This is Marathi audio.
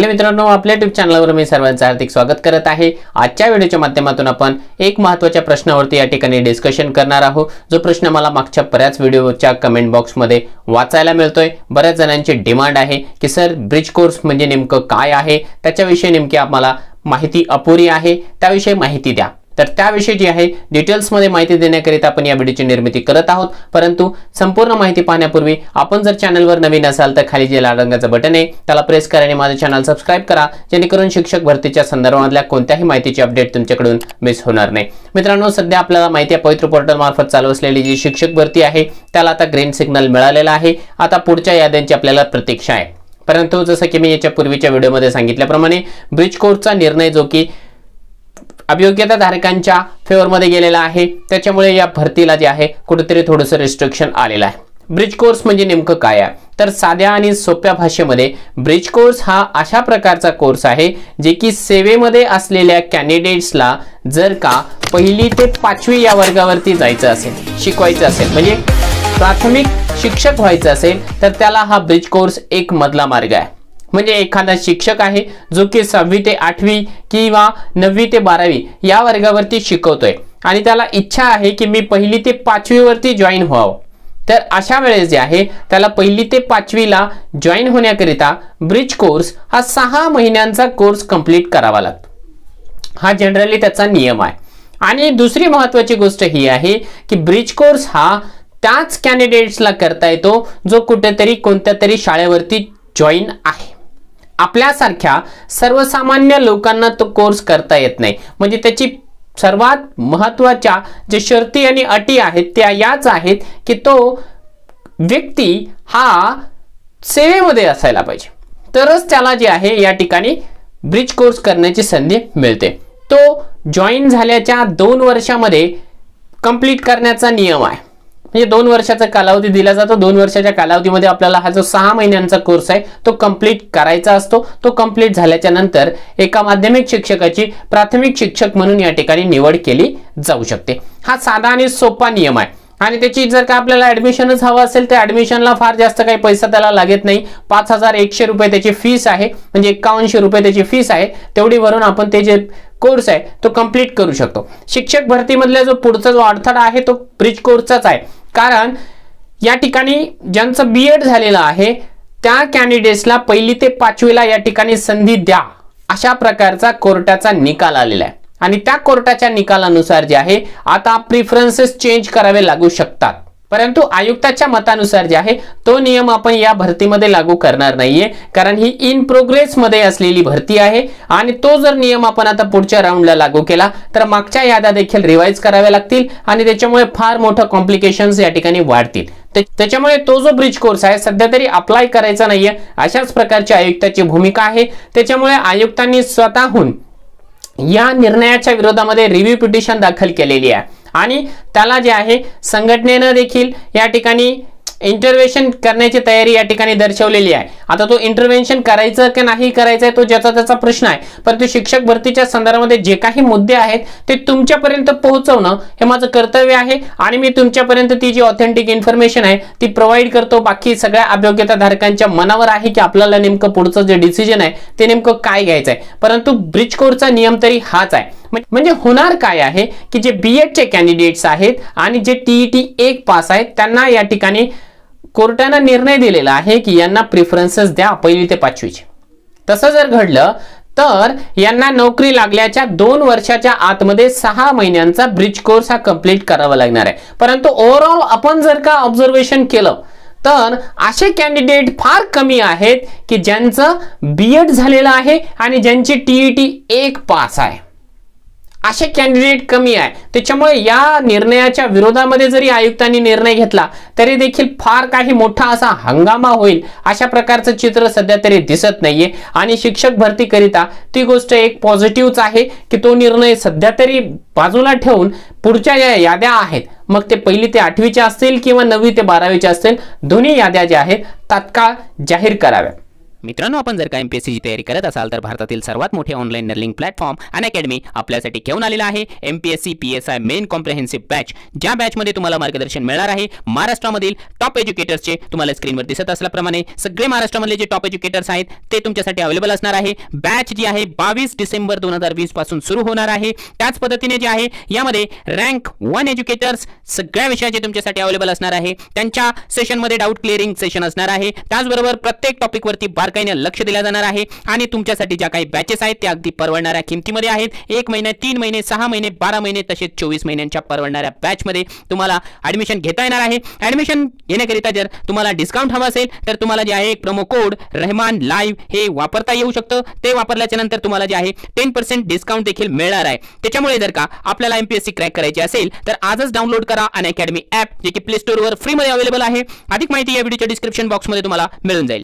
हॅलो मित्रांनो आपल्या युट्यूब चॅनलवर मी सर्वांचं हार्दिक स्वागत करत आहे आजच्या व्हिडिओच्या माध्यमातून आपण एक महत्त्वाच्या प्रश्नावरती या ठिकाणी डिस्कशन करणार आहोत जो प्रश्न मला मागच्या बऱ्याच व्हिडिओच्या कमेंट बॉक्समध्ये वाचायला मिळतोय बऱ्याच जणांची डिमांड आहे की सर ब्रिज कोर्स म्हणजे नेमकं काय आहे त्याच्याविषयी नेमकी आम्हाला माहिती अपुरी आहे त्याविषयी माहिती द्या तर त्याविषयी जी आहे डिटेल्समध्ये माहिती देण्याकरिता आपण या व्हिडिओची निर्मिती करत आहोत परंतु संपूर्ण माहिती पाहण्यापूर्वी आपण जर चॅनलवर नवीन असाल तर खाली जे लाल रंगाचं बटन आहे त्याला प्रेस करा आणि माझं चॅनल सबस्क्राईब करा जेणेकरून शिक्षक भरतीच्या संदर्भातल्या कोणत्याही माहितीची अपडेट तुमच्याकडून मिस होणार नाही मित्रांनो सध्या आपल्याला माहिती आहे पवित्र पोर्टल मार्फत चालू असलेली जी शिक्षक भरती आहे त्याला आता ग्रीन सिग्नल मिळालेला आहे आता पुढच्या याद्यांची आपल्याला प्रतीक्षा आहे परंतु जसं की मी याच्या पूर्वीच्या व्हिडिओमध्ये सांगितल्याप्रमाणे ब्रिज कोर्सचा निर्णय जो की अभियोग्यता धारकांच्या फेवरमध्ये गेलेला आहे त्याच्यामुळे या भरतीला जे आहे कुठेतरी थोडंसं रिस्ट्रिक्शन आलेलं आहे ब्रिज कोर्स म्हणजे नेमकं काय आहे तर साध्या आणि सोप्या भाषेमध्ये ब्रिज कोर्स हा अशा प्रकारचा कोर्स आहे जे की सेवेमध्ये असलेल्या कॅन्डिडेट्सला जर का पहिली ते पाचवी या वर्गावरती जायचं असेल शिकवायचं असेल म्हणजे प्राथमिक शिक्षक व्हायचं असेल तर त्याला हा ब्रिज कोर्स एक मधला मार्ग आहे म्हणजे एखादा शिक्षक आहे जो की सहावी ते आठवी किंवा नववी ते बारावी या वर्गावरती शिकवतोय आणि त्याला इच्छा आहे की मी पहिली ते पाचवीवरती जॉईन व्हावं तर अशा वेळेस जे आहे त्याला पहिली ते पाचवीला जॉईन होण्याकरिता ब्रिज कोर्स हा सहा महिन्यांचा कोर्स कंप्लीट करावा लागतो हा जनरली त्याचा नियम आहे आणि दुसरी महत्त्वाची गोष्ट ही आहे की ब्रिज कोर्स हा त्याच कॅन्डिडेट्सला करता येतो जो कुठेतरी कोणत्या तरी शाळेवरती जॉईन आहे आपल्यासारख्या सर्वसामान्य लोकांना तो कोर्स करता येत नाही म्हणजे त्याची सर्वात महत्त्वाच्या जे शर्ती आणि अटी आहेत त्या याच आहेत की तो व्यक्ती हा सेवेमध्ये असायला पाहिजे तरच त्याला जे आहे या ठिकाणी ब्रिज कोर्स करण्याची संधी मिळते तो जॉईन झाल्याच्या दोन वर्षामध्ये कंप्लीट करण्याचा नियम आहे म्हणजे दोन वर्षाचा कालावधी दिला जातो दोन वर्षाच्या कालावधीमध्ये आपल्याला हा जो सहा महिन्यांचा कोर्स आहे तो कंप्लीट करायचा असतो तो कंप्लीट झाल्याच्या नंतर एका माध्यमिक शिक्षकाची प्राथमिक शिक्षक म्हणून या ठिकाणी निवड केली जाऊ शकते हा साधा आणि सोपा नियम आहे आणि त्याची जर का आपल्याला ऍडमिशनच हवं असेल तर ऍडमिशनला फार जास्त काही पैसा त्याला लागत नाही पाच हजार एकशे रुपये त्याची फीस आहे म्हणजे एक्कावनशे रुपये त्याची फीस आहे तेवढी भरून आपण ते जे कोर्स आहे तो कंप्लीट करू शकतो शिक्षक भरतीमधल्या जो पुढचा जो अडथळा आहे तो ब्रिज कोर्सचाच आहे कारण या ठिकाणी ज्यांचं बी एड झालेलं आहे त्या कॅन्डिडेट्सला पहिली ते पाचवीला या ठिकाणी संधी द्या अशा प्रकारचा कोर्टाचा निकाल आलेला आहे आणि त्या कोर्टाच्या निकालानुसार जे आहे आता प्रिफरन्सेस चेंज करावे लागू शकतात परंतु आयुक्ताच्या मतानुसार जे आहे तो नियम आपण या भरतीमध्ये लागू करणार नाहीये कारण ही इन प्रोग्रेस मध्ये असलेली भरती आहे आणि तो जर नियम आपण आता पुढच्या राऊंडला लागू केला तर मागच्या याद्या देखील रिवाईज कराव्या लागतील आणि त्याच्यामुळे फार मोठं कॉम्प्लिकेशन्स या ठिकाणी वाढतील त्याच्यामुळे तो जो ब्रिज कोर्स आहे सध्या तरी अप्लाय करायचा नाहीये अशाच प्रकारची आयुक्ताची भूमिका आहे त्याच्यामुळे आयुक्तांनी स्वतःहून या निर्णयाच्या विरोधामध्ये रिव्ह्यू पिटिशन दाखल केलेली आहे आणि त्याला जे आहे संघटनेनं देखील या ठिकाणी इंटरवेशन करण्याची तयारी या ठिकाणी दर्शवलेली आहे आता तो इंटरव्हेन्शन करायचं की नाही करायचं आहे तो ज्याचा त्याचा प्रश्न आहे परंतु शिक्षक भरतीच्या संदर्भामध्ये जे काही मुद्दे आहेत ते तुमच्यापर्यंत पोहोचवणं हे माझं कर्तव्य आहे आणि मी तुमच्यापर्यंत ती जी ऑथेंटिक इन्फॉर्मेशन आहे ती प्रोव्हाइड करतो बाकी सगळ्या अभियोग्यता धारकांच्या मनावर आहे की आपल्याला नेमकं पुढचं जे डिसिजन आहे ते नेमकं काय घ्यायचं आहे परंतु ब्रिज कोडचा नियम तरी हाच आहे म्हणजे होणार काय आहे की जे बी चे कॅन्डिडेट्स आहेत आणि जे टीईटी e एक पास आहेत त्यांना या ठिकाणी कोर्टानं निर्णय दिलेला आहे की यांना प्रिफरन्सेस द्या पहिली ते पाचवीचे तसं जर घडलं तर यांना नोकरी लागल्याच्या दोन वर्षाच्या आतमध्ये सहा महिन्यांचा ब्रिज कोर्स हा कंप्लीट करावा लागणार आहे परंतु ओव्हरऑल आपण जर का ऑब्झर्वेशन केलं तर असे कॅन्डिडेट फार कमी आहेत की ज्यांचं बी एड झालेलं आहे आणि ज्यांची टीईटी e एक पास आहे असे कॅन्डिडेट कमी आहे त्याच्यामुळे या निर्णयाच्या विरोधामध्ये जरी आयुक्तांनी निर्णय घेतला तरी देखील फार काही मोठा असा हंगामा होईल अशा प्रकारचं चित्र सध्या तरी दिसत नाहीये आणि शिक्षक भरती करिता ती गोष्ट एक पॉझिटिव्हच आहे की तो निर्णय सध्या तरी बाजूला ठेवून पुढच्या ज्या याद्या आहेत मग ते पहिली ते आठवीच्या असतील किंवा नववी ते बारावीच्या असतील दोन्ही याद्या ज्या आहेत तात्काळ जाहीर कराव्या मित्रांनो आपण जर का एम पी एस तयारी करत असाल तर भारतातील सर्वात मोठे online learning platform Unacademy आपल्यासाठी घेऊन आलेला आहे MPSC P S I main comprehensive batch ज्या बॅचमध्ये तुम्हाला मार्गदर्शन मिळणार आहे महाराष्ट्रामधील टॉप एज्युकेटर्सचे तुम्हाला स्क्रीनवर दिसत असल्याप्रमाणे सगळे महाराष्ट्रामधले जे टॉप एज्युकेटर्स आहेत ते तुमच्यासाठी अवेलेबल असणार आहे बॅच जी आहे बावीस डिसेंबर दोन हजार वीस पासून सुरू होणार आहे त्याच पद्धतीने जे आहे यामध्ये रँक वन एज्युकेटर्स सगळ्या विषयाचे तुमच्यासाठी अवेलेबल असणार आहे त्यांच्या सेशनमध्ये डाऊट क्लिअरिंग सेशन असणार आहे त्याचबरोबर प्रत्येक टॉपिकवरती बारकाईने लक्ष दिला जाणार आहे आणि तुमच्यासाठी ज्या काही बॅचेस आहेत त्या अगदी परवडणाऱ्या किमतीमध्ये आहेत एक महिना तीन महिने सहा महिने बारा महिने तसेच चोवीस महिन्यांच्या परवडणाऱ्या बॅचमध्ये तुम्हाला ॲडमिशन घेता येणार आहे ॲडमिशन घेण्याकरिता जर तुम्हाला डिस्काउंट हवा असेल तर तुम्हाला जे आहे एक प्रोमो कोड रहमान लाईव्ह हे वापरता येऊ शकतं ते वापरल्याच्या नंतर तुम्हाला जे आहे टेन पर्सेंट डिस्काउंट देखील मिळणार आहे त्याच्यामुळे जर का आपल्याला एमपीएससी क्रॅक करायची असेल तर आजच डाउनलोड करा अन अकॅडमी ॲप जे की प्ले स्टोरवर फ्रीमध्ये अवेलेबल आहे अधिक माहिती या व्हिडिओच्या डिस्क्रिप्शन बॉक्समध्ये तुम्हाला मिळून जाईल